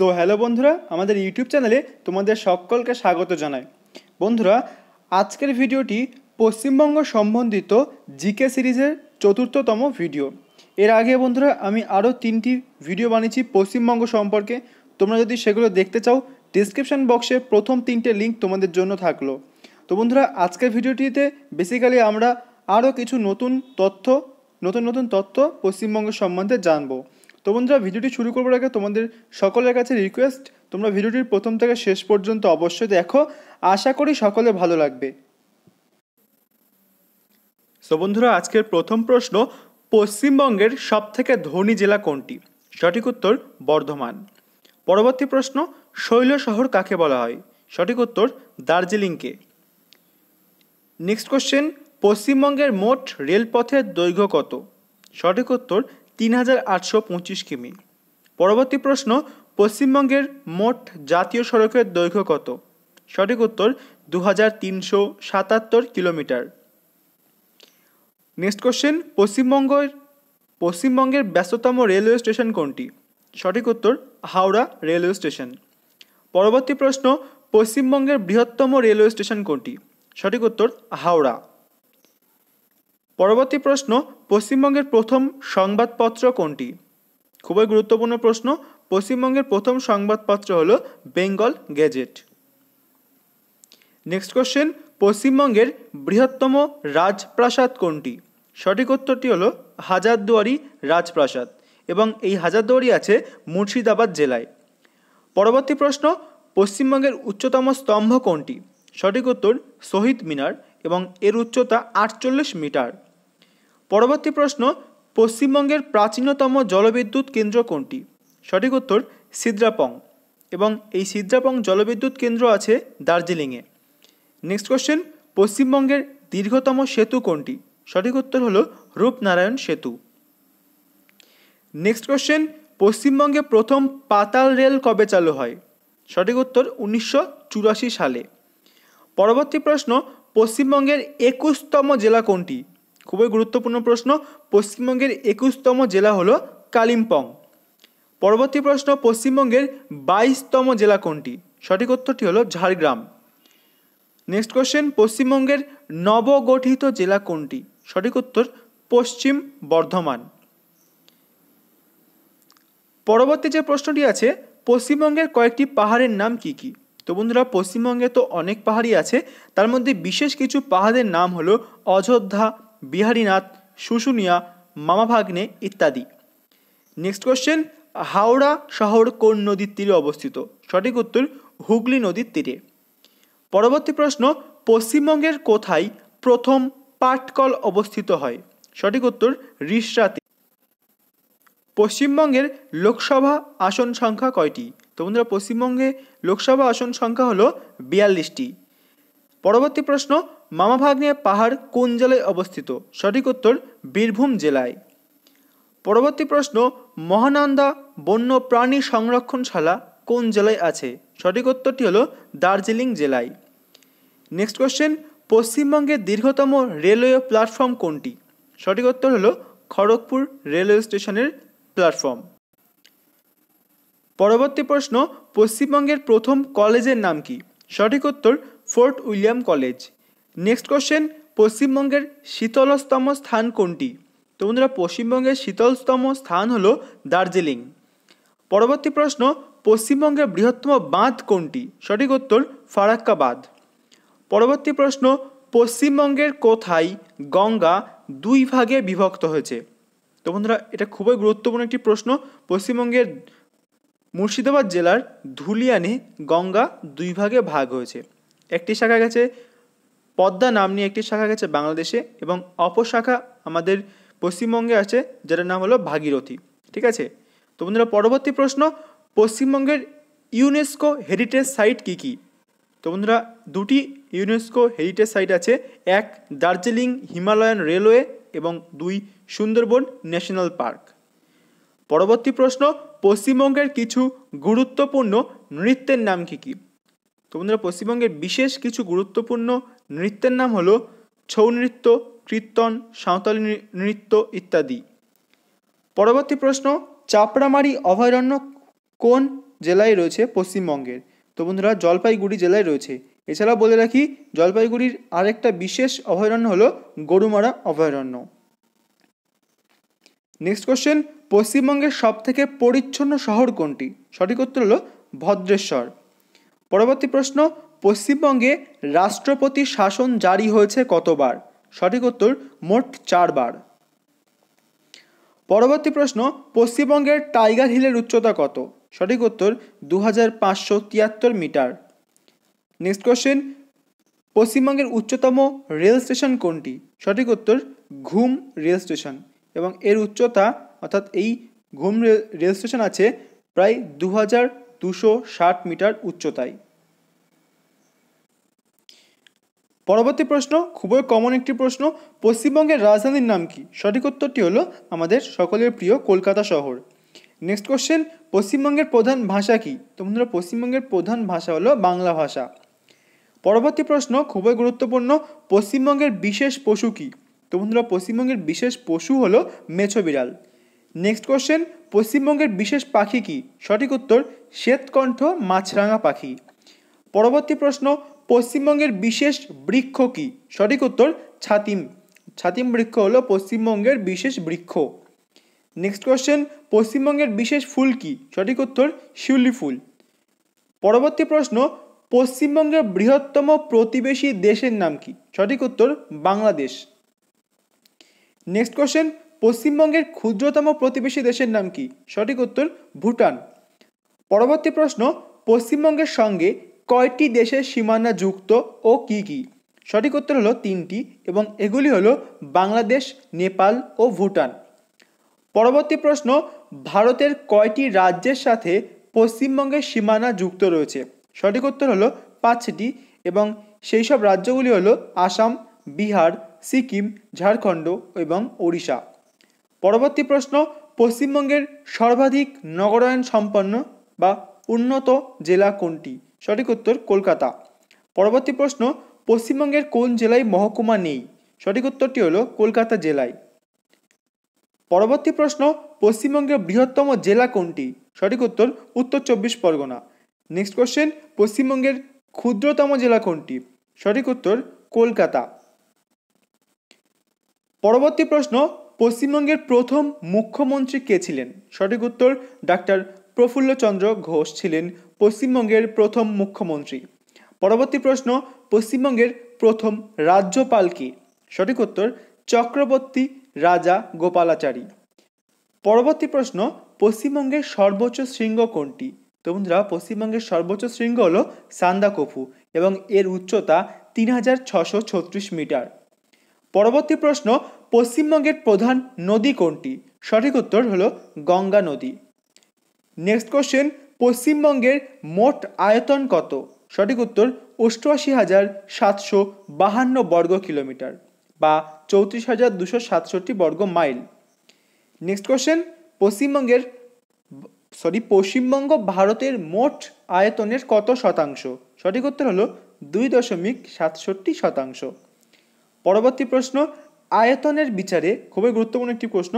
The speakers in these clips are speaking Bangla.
সো হ্যালো বন্ধুরা আমাদের ইউটিউব চ্যানেলে তোমাদের সকলকে স্বাগত জানাই বন্ধুরা আজকের ভিডিওটি পশ্চিমবঙ্গ সম্বন্ধিত জিকে সিরিজের চতুর্থতম ভিডিও এর আগে বন্ধুরা আমি আরও তিনটি ভিডিও বানিয়েছি পশ্চিমবঙ্গ সম্পর্কে তোমরা যদি সেগুলো দেখতে চাও ডিসক্রিপশান বক্সে প্রথম তিনটে লিঙ্ক তোমাদের জন্য থাকলো তো বন্ধুরা আজকের ভিডিওটিতে বেসিক্যালি আমরা আরও কিছু নতুন তথ্য নতুন নতুন তথ্য পশ্চিমবঙ্গ সম্বন্ধে জানবো তো বন্ধুরা ভিডিওটি শুরু করবার আগে তোমাদের সকলের কাছে রিকোয়েস্ট তোমরা ভিডিওটির প্রথম থেকে শেষ পর্যন্ত অবশ্যই দেখো আশা করি সকলে ভালো লাগবে তো বন্ধুরা আজকের প্রথম প্রশ্ন পশ্চিমবঙ্গের সব থেকে ধনী জেলা কোনটি সঠিক উত্তর বর্ধমান পরবর্তী প্রশ্ন শৈল শহর কাকে বলা হয় সঠিক উত্তর দার্জিলিংকে নেক্সট কোশ্চেন পশ্চিমবঙ্গের মোট রেলপথের দৈর্ঘ্য কত সঠিক উত্তর তিন হাজার আটশো পঁচিশ কিমি পরবর্তী প্রশ্ন পশ্চিমবঙ্গের মোট জাতীয় সড়কের দৈর্ঘ্য কত সঠিক উত্তর দু হাজার তিনশো সাতাত্তর কিলোমিটার নেক্সট কোশ্চেন পশ্চিমবঙ্গের পশ্চিমবঙ্গের ব্যস্ততম রেলওয়ে স্টেশন কোনটি সঠিক উত্তর হাওড়া রেলওয়ে স্টেশন পরবর্তী প্রশ্ন পশ্চিমবঙ্গের বৃহত্তম রেলওয়ে স্টেশন কোনটি সঠিক উত্তর হাওড়া পরবর্তী প্রশ্ন পশ্চিমবঙ্গের প্রথম সংবাদপত্র কোনটি খুবই গুরুত্বপূর্ণ প্রশ্ন পশ্চিমবঙ্গের প্রথম সংবাদপত্র হলো বেঙ্গল গেজেট নেক্সট কোশ্চেন পশ্চিমবঙ্গের বৃহত্তম রাজপ্রাসাদ কোনটি সঠিক উত্তরটি হলো হাজারদুয়ারি রাজপ্রাসাদ এবং এই হাজারদুয়ারি আছে মুর্শিদাবাদ জেলায় পরবর্তী প্রশ্ন পশ্চিমবঙ্গের উচ্চতম স্তম্ভ কোনটি সঠিক উত্তর শহীদ মিনার এবং এর উচ্চতা আটচল্লিশ মিটার পরবর্তী প্রশ্ন পশ্চিমবঙ্গের প্রাচীনতম জলবিদ্যুৎ কেন্দ্র কোনটি সঠিক উত্তর সিদ্রাপং এবং এই সিদ্রাপং জলবিদ্যুৎ কেন্দ্র আছে দার্জিলিংয়ে নেক্সট কোশ্চেন পশ্চিমবঙ্গের দীর্ঘতম সেতু কোনটি সঠিক উত্তর হল রূপনারায়ণ সেতু নেক্সট কোশ্চেন পশ্চিমবঙ্গে প্রথম পাতাল রেল কবে চালু হয় সঠিক উত্তর উনিশশো সালে পরবর্তী প্রশ্ন পশ্চিমবঙ্গের একুশতম জেলা কোনটি খুবই গুরুত্বপূর্ণ প্রশ্ন পশ্চিমবঙ্গের একুশতম জেলা হলো কালিম্পং পরবর্তী প্রশ্ন পশ্চিমবঙ্গের বাইশতম জেলা কোনটি সঠিক উত্তরটি হলো ঝাড়গ্রাম নেক্সট কোশ্চেন পশ্চিমবঙ্গের নবগঠিত জেলা কোনটি সঠিক উত্তর পশ্চিম বর্ধমান পরবর্তী যে প্রশ্নটি আছে পশ্চিমবঙ্গের কয়েকটি পাহাড়ের নাম কি কি তো বন্ধুরা পশ্চিমবঙ্গে তো অনেক পাহাড়ই আছে তার মধ্যে বিশেষ কিছু পাহাড়ের নাম হলো অযোধ্যা বিহারীনাথ শুশুনিয়া মামা ভাগ্নে ইত্যাদি নেক্সট কোশ্চেন হাওড়া শহর কোন নদীর তীরে অবস্থিত সঠিক উত্তর হুগলি নদীর তীরে পরবর্তী প্রশ্ন পশ্চিমবঙ্গের কোথায় প্রথম পাটকল অবস্থিত হয় সঠিক উত্তর রিসরাতে পশ্চিমবঙ্গের লোকসভা আসন সংখ্যা কয়টি তো বন্ধুরা পশ্চিমবঙ্গে লোকসভা আসন সংখ্যা হলো বিয়াল্লিশটি পরবর্তী প্রশ্ন মামাভাগ্নে পাহাড় কোন জেলায় অবস্থিত সঠিক উত্তর বীরভূম জেলায় পরবর্তী প্রশ্ন মহানন্দা বন্য প্রাণী সংরক্ষণশালা কোন জেলায় আছে সঠিক উত্তরটি হলো দার্জিলিং জেলায় নেক্সট কোশ্চেন পশ্চিমবঙ্গের দীর্ঘতম রেলওয়ে প্ল্যাটফর্ম কোনটি সঠিক উত্তর হলো খড়গপুর রেলওয়ে স্টেশনের প্ল্যাটফর্ম পরবর্তী প্রশ্ন পশ্চিমবঙ্গের প্রথম কলেজের নাম কি সঠিক উত্তর Fort William college next question পশ্চিমবঙ্গের শীতলতম স্থান কোনটি তো বন্ধুরা পশ্চিমবঙ্গের শীতলতম স্থান হল দার্জিলিং পরবর্তী প্রশ্ন পশ্চিমবঙ্গের বৃহত্তম বাঁধ কোনটি সঠিক উত্তর ফারাক্কা বাঁধ পরবর্তী প্রশ্ন পশ্চিমবঙ্গের কোথায় গঙ্গা দুই ভাগে বিভক্ত হয়েছে তো বন্ধুরা এটা খুবই গুরুত্বপূর্ণ একটি প্রশ্ন পশ্চিমবঙ্গের মুর্শিদাবাদ জেলার ধুলিয়ানে গঙ্গা দুই ভাগে ভাগ হয়েছে একটি শাখা গেছে পদ্মা নাম নিয়ে একটি শাখা গেছে বাংলাদেশে এবং অপর শাখা আমাদের পশ্চিমবঙ্গে আছে যেটার নাম হলো ভাগীরথী ঠিক আছে তো বন্ধুরা পরবর্তী প্রশ্ন পশ্চিমবঙ্গের ইউনেস্কো হেরিটেজ সাইট কী কী তো বন্ধুরা দুটি ইউনেস্কো হেরিটেজ সাইট আছে এক দার্জিলিং হিমালয়ান রেলওয়ে এবং দুই সুন্দরবন ন্যাশনাল পার্ক পরবর্তী প্রশ্ন পশ্চিমবঙ্গের কিছু গুরুত্বপূর্ণ নৃত্যের নাম কী কী তো বন্ধুরা পশ্চিমবঙ্গের বিশেষ কিছু গুরুত্বপূর্ণ নৃত্যের নাম হলো ছৌ নৃত্য কীর্তন সাঁওতালি নৃত্য ইত্যাদি পরবর্তী প্রশ্ন চাপড়ামারি অভয়ারণ্য কোন জেলায় রয়েছে পশ্চিমবঙ্গের তো বন্ধুরা জলপাইগুড়ি জেলায় রয়েছে এছাড়া বলে রাখি জলপাইগুড়ির আরেকটা বিশেষ অভয়ারণ্য হলো গরুমারা অভয়ারণ্য নেক্সট কোশ্চেন পশ্চিমবঙ্গের সবথেকে পরিচ্ছন্ন শহর কোনটি সঠিক উত্তর হলো ভদ্রেশ্বর পরবর্তী প্রশ্ন পশ্চিমবঙ্গে রাষ্ট্রপতি শাসন জারি হয়েছে কতবার সঠিক উত্তর মোট চারবার পরবর্তী প্রশ্ন পশ্চিমবঙ্গের টাইগার হিলের উচ্চতা কত সঠিক উত্তর দু মিটার নেক্সট কোশ্চেন পশ্চিমবঙ্গের উচ্চতম রেল স্টেশন কোনটি সঠিক উত্তর ঘুম রেল স্টেশন এবং এর উচ্চতা অর্থাৎ এই ঘুম রেল স্টেশন আছে প্রায় দু মিটার উচ্চতায় পরবর্তী প্রশ্ন খুবই কমন একটি প্রশ্ন পশ্চিমবঙ্গের রাজধানীর নাম কি সঠিক উত্তরটি হলো আমাদের সকলের প্রিয় কলকাতা শহর নেক্সট কোশ্চেন পশ্চিমবঙ্গের প্রধান ভাষা কি তো বন্ধুরা পশ্চিমবঙ্গের প্রধান ভাষা হলো বাংলা ভাষা পরবর্তী প্রশ্ন খুবই গুরুত্বপূর্ণ পশ্চিমবঙ্গের বিশেষ পশু কি তো বন্ধুরা পশ্চিমবঙ্গের বিশেষ পশু হলো মেছো বিড়াল নেক্সট কোশ্চেন পশ্চিমবঙ্গের বিশেষ পাখি কি সঠিক উত্তর শ্বেতকণ্ঠ মাছরাঙা পাখি পরবর্তী প্রশ্ন পশ্চিমবঙ্গের বিশেষ বৃক্ষ কী সঠিক উত্তর ছাতিম ছাতিম বৃক্ষ হলো পশ্চিমবঙ্গের বিশেষ বৃক্ষ নেক্সট কোয়েশ্চেন পশ্চিমবঙ্গের বিশেষ ফুল কী সঠিক উত্তর শিউলি ফুল পরবর্তী প্রশ্ন পশ্চিমবঙ্গের বৃহত্তম প্রতিবেশী দেশের নাম কি সঠিক উত্তর বাংলাদেশ নেক্সট কোয়েশ্চেন পশ্চিমবঙ্গের ক্ষুদ্রতম প্রতিবেশী দেশের নাম কি সঠিক উত্তর ভুটান পরবর্তী প্রশ্ন পশ্চিমবঙ্গের সঙ্গে কয়টি দেশের সীমানা যুক্ত ও কি কি সঠিক উত্তর হলো তিনটি এবং এগুলি হলো বাংলাদেশ নেপাল ও ভুটান পরবর্তী প্রশ্ন ভারতের কয়টি রাজ্যের সাথে পশ্চিমবঙ্গের সীমানা যুক্ত রয়েছে সঠিক উত্তর হলো পাঁচটি এবং সেই সব রাজ্যগুলি হলো আসাম বিহার সিকিম ঝাড়খণ্ড এবং ওড়িশা পরবর্তী প্রশ্ন পশ্চিমবঙ্গের সর্বাধিক নগরায়ণ সম্পন্ন বা উন্নত জেলা কোনটি সঠিক উত্তর কলকাতা পরবর্তী প্রশ্ন পশ্চিমবঙ্গের কোন জেলায় মহকুমা নেই সঠিক উত্তরটি হলো কলকাতা জেলায় পরবর্তী প্রশ্ন পশ্চিমবঙ্গের বৃহত্তম জেলা কোনটি সঠিক উত্তর উত্তর চব্বিশ পরগনা নেক্সট কোশ্চেন পশ্চিমবঙ্গের ক্ষুদ্রতম জেলা কোনটি সঠিক উত্তর কলকাতা পরবর্তী প্রশ্ন পশ্চিমবঙ্গের প্রথম মুখ্যমন্ত্রী কে ছিলেন সঠিক উত্তর ডাক্তার প্রফুল্লচন্দ্র ঘোষ ছিলেন পশ্চিমবঙ্গের প্রথম মুখ্যমন্ত্রী পরবর্তী প্রশ্ন পশ্চিমবঙ্গের প্রথম রাজ্যপাল কি সঠিক উত্তর চক্রবর্তী রাজা গোপালাচারী পরবর্তী প্রশ্ন পশ্চিমবঙ্গের সর্বোচ্চ শৃঙ্গ কোনটি তো বন্ধুরা পশ্চিমবঙ্গের সর্বোচ্চ শৃঙ্গ হল সান্দাকফু এবং এর উচ্চতা তিন হাজার ছশো ছত্রিশ মিটার পরবর্তী প্রশ্ন পশ্চিমবঙ্গের প্রধান নদী কোনটি সঠিক উত্তর হলো গঙ্গা নদী নেক্সট কোশ্চেন পশ্চিমবঙ্গের মোট আয়তন কত সঠিক উত্তর অষ্টআশি হাজার সাতশো বাহান্ন বর্গ কিলোমিটার বা চৌত্রিশ হাজার দুশো সাতষট্টি বর্গ মাইল নেক্সট কোশ্চেন পশ্চিমবঙ্গের সরি পশ্চিমবঙ্গ ভারতের মোট আয়তনের কত শতাংশ সঠিক উত্তর হলো দুই দশমিক সাতষট্টি শতাংশ পরবর্তী প্রশ্ন আয়তনের বিচারে খুবই গুরুত্বপূর্ণ একটি প্রশ্ন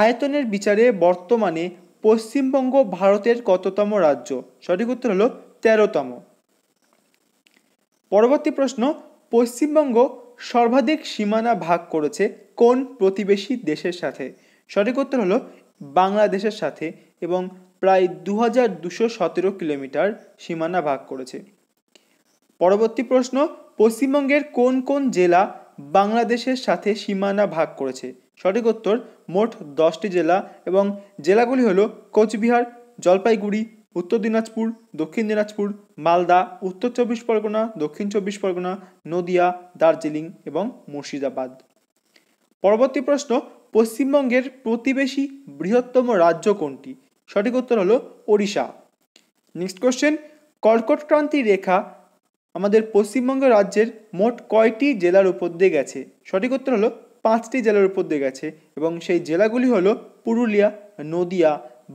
আয়তনের বিচারে বর্তমানে পশ্চিমবঙ্গ ভারতের কততম রাজ্য সঠিক উত্তর হলো তেরোতম পরবর্তী প্রশ্ন পশ্চিমবঙ্গ সর্বাধিক সীমানা ভাগ করেছে কোন প্রতিবেশী দেশের সাথে সঠিক উত্তর হলো বাংলাদেশের সাথে এবং প্রায় দু হাজার দুশো সতেরো কিলোমিটার সীমানা ভাগ করেছে পরবর্তী প্রশ্ন পশ্চিমবঙ্গের কোন কোন জেলা বাংলাদেশের সাথে সীমানা ভাগ করেছে সঠিক উত্তর মোট দশটি জেলা এবং জেলাগুলি হলো কোচবিহার জলপাইগুড়ি উত্তর দিনাজপুর দক্ষিণ দিনাজপুর মালদা উত্তর চব্বিশ পরগনা দক্ষিণ চব্বিশ পরগনা নদিয়া দার্জিলিং এবং মুর্শিদাবাদ পরবর্তী প্রশ্ন পশ্চিমবঙ্গের প্রতিবেশী বৃহত্তম রাজ্য কোনটি সঠিক উত্তর হলো ওড়িশা নেক্সট কোশ্চেন কর্কট ক্রান্তি রেখা আমাদের পশ্চিমবঙ্গ রাজ্যের মোট কয়টি জেলার উপর দিয়ে গেছে সঠিক উত্তর হলো পাঁচটি জেলার উপর দিয়ে গেছে এবং সেই জেলাগুলি হল পুরুলিয়া নদিয়া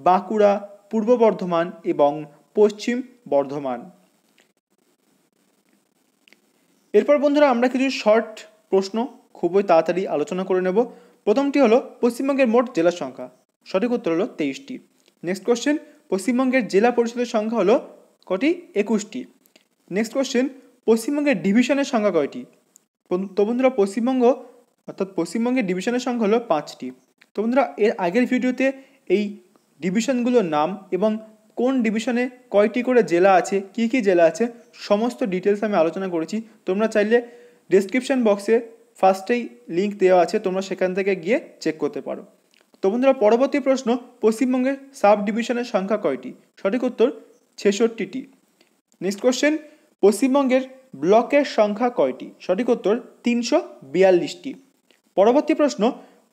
বাঁকুড়া পূর্ব বর্ধমান এবং পশ্চিম বর্ধমান এরপর বন্ধুরা আমরা কিছু শর্ট প্রশ্ন খুবই তাড়াতাড়ি আলোচনা করে নেব প্রথমটি হলো পশ্চিমবঙ্গের মোট জেলা সংখ্যা সঠিক উত্তর হলো তেইশটি নেক্সট কোশ্চেন পশ্চিমবঙ্গের জেলা পরিষদের সংখ্যা হলো কটি একুশটি নেক্সট কোশ্চেন পশ্চিমবঙ্গের ডিভিশনের সংখ্যা কয়টি তো বন্ধুরা পশ্চিমবঙ্গ অর্থাৎ পশ্চিমবঙ্গের ডিভিশনের সংখ্যা হলো পাঁচটি তো বন্ধুরা এর আগের ভিডিওতে এই ডিভিশনগুলোর নাম এবং কোন ডিভিশনে কয়টি করে জেলা আছে কি কি জেলা আছে সমস্ত ডিটেলস আমি আলোচনা করেছি তোমরা চাইলে ডিসক্রিপশান বক্সে ফার্স্টেই লিঙ্ক দেওয়া আছে তোমরা সেখান থেকে গিয়ে চেক করতে পারো তো বন্ধুরা পরবর্তী প্রশ্ন পশ্চিমবঙ্গের সাব ডিভিশনের সংখ্যা কয়টি সঠিক উত্তর ছেষট্টিটি নেক্সট কোশ্চেন পশ্চিমবঙ্গের ব্লকের সংখ্যা কয়টি সঠিক উত্তর তিনশো বিয়াল্লিশটি পরবর্তী প্রশ্ন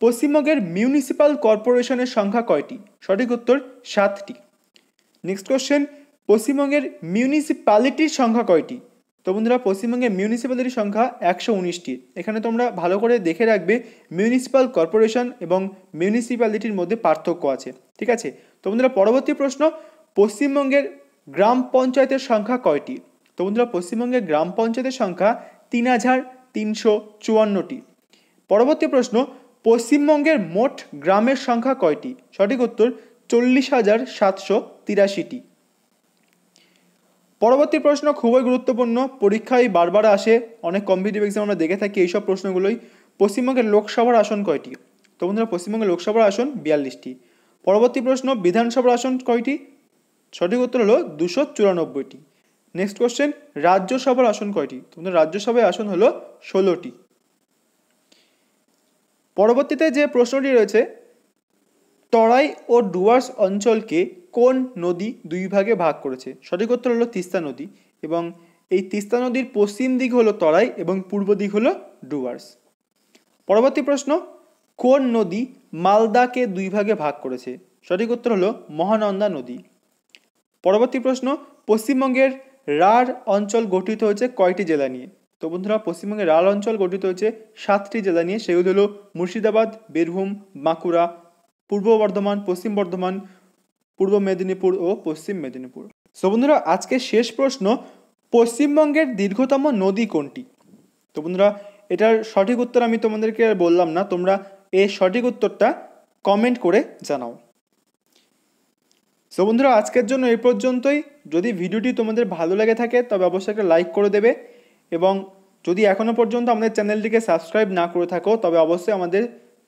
পশ্চিমবঙ্গের মিউনিসিপাল কর্পোরেশনের সংখ্যা কয়টি সঠিক উত্তর সাতটি নেক্সট কোশ্চেন পশ্চিমবঙ্গের মিউনিসিপ্যালিটির সংখ্যা কয়টি তো বন্ধুরা পশ্চিমবঙ্গে মিউনিসিপ্যালিটির সংখ্যা একশো উনিশটি এখানে তোমরা ভালো করে দেখে রাখবে মিউনিসিপ্যাল কর্পোরেশন এবং মিউনিসিপ্যালিটির মধ্যে পার্থক্য আছে ঠিক আছে তো বন্ধুরা পরবর্তী প্রশ্ন পশ্চিমবঙ্গের গ্রাম পঞ্চায়েতের সংখ্যা কয়টি তো বন্ধুরা পশ্চিমবঙ্গের গ্রাম পঞ্চায়েতের সংখ্যা তিন হাজার তিনশো চুয়ান্নটি পরবর্তী প্রশ্ন পশ্চিমবঙ্গের মোট গ্রামের সংখ্যা কয়টি সঠিক উত্তর চল্লিশ হাজার সাতশো তিরাশিটি পরবর্তী প্রশ্ন খুবই গুরুত্বপূর্ণ পরীক্ষায় বারবার আসে অনেক কম্পিটিটিভ এক্সাম আমরা দেখে থাকি এইসব প্রশ্নগুলোই পশ্চিমবঙ্গের লোকসভার আসন কয়টি তো বন্ধুরা পশ্চিমবঙ্গের লোকসভার আসন বিয়াল্লিশটি পরবর্তী প্রশ্ন বিধানসভার আসন কয়টি সঠিক উত্তর হলো দুশো চুরানব্বইটি নেক্সট কোশ্চেন রাজ্যসভার আসন কয়টি তোমাদের রাজ্যসভায় আসন হলো ষোলোটি পরবর্তীতে যে প্রশ্নটি রয়েছে তরাই ও ডুয়ার্স অঞ্চলকে কোন নদী দুই ভাগে ভাগ করেছে সঠিক উত্তর হলো তিস্তা নদী এবং এই তিস্তা নদীর পশ্চিম দিক হলো তরাই এবং পূর্ব দিক হলো ডুয়ার্স পরবর্তী প্রশ্ন কোন নদী মালদাকে দুই ভাগে ভাগ করেছে সঠিক উত্তর হলো মহানন্দা নদী পরবর্তী প্রশ্ন পশ্চিমবঙ্গের রাঢ় অঞ্চল গঠিত হয়েছে কয়টি জেলা নিয়ে তো বন্ধুরা পশ্চিমবঙ্গের রাল অঞ্চল গঠিত হয়েছে সাতটি জেলা নিয়ে সেগুলি হলো মুর্শিদাবাদ বীরভূম বাঁকুড়া পূর্ব বর্ধমান পশ্চিম বর্ধমান পূর্ব মেদিনীপুর ও পশ্চিম মেদিনীপুর তো বন্ধুরা আজকে শেষ প্রশ্ন পশ্চিমবঙ্গের দীর্ঘতম নদী কোনটি তো বন্ধুরা এটার সঠিক উত্তর আমি তোমাদেরকে আর বললাম না তোমরা এই সঠিক উত্তরটা কমেন্ট করে জানাও সো বন্ধুরা আজকের জন্য এই পর্যন্তই যদি ভিডিওটি তোমাদের ভালো লেগে থাকে তবে অবশ্যই একটা লাইক করে দেবে এবং যদি এখনও পর্যন্ত আমাদের চ্যানেলটিকে সাবস্ক্রাইব না করে থাকো তবে অবশ্যই আমাদের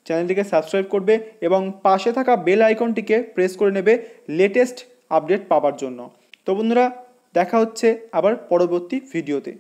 চ্যানেলটিকে সাবস্ক্রাইব করবে এবং পাশে থাকা বেল আইকনটিকে প্রেস করে নেবে লেটেস্ট আপডেট পাওয়ার জন্য তো বন্ধুরা দেখা হচ্ছে আবার পরবর্তী ভিডিওতে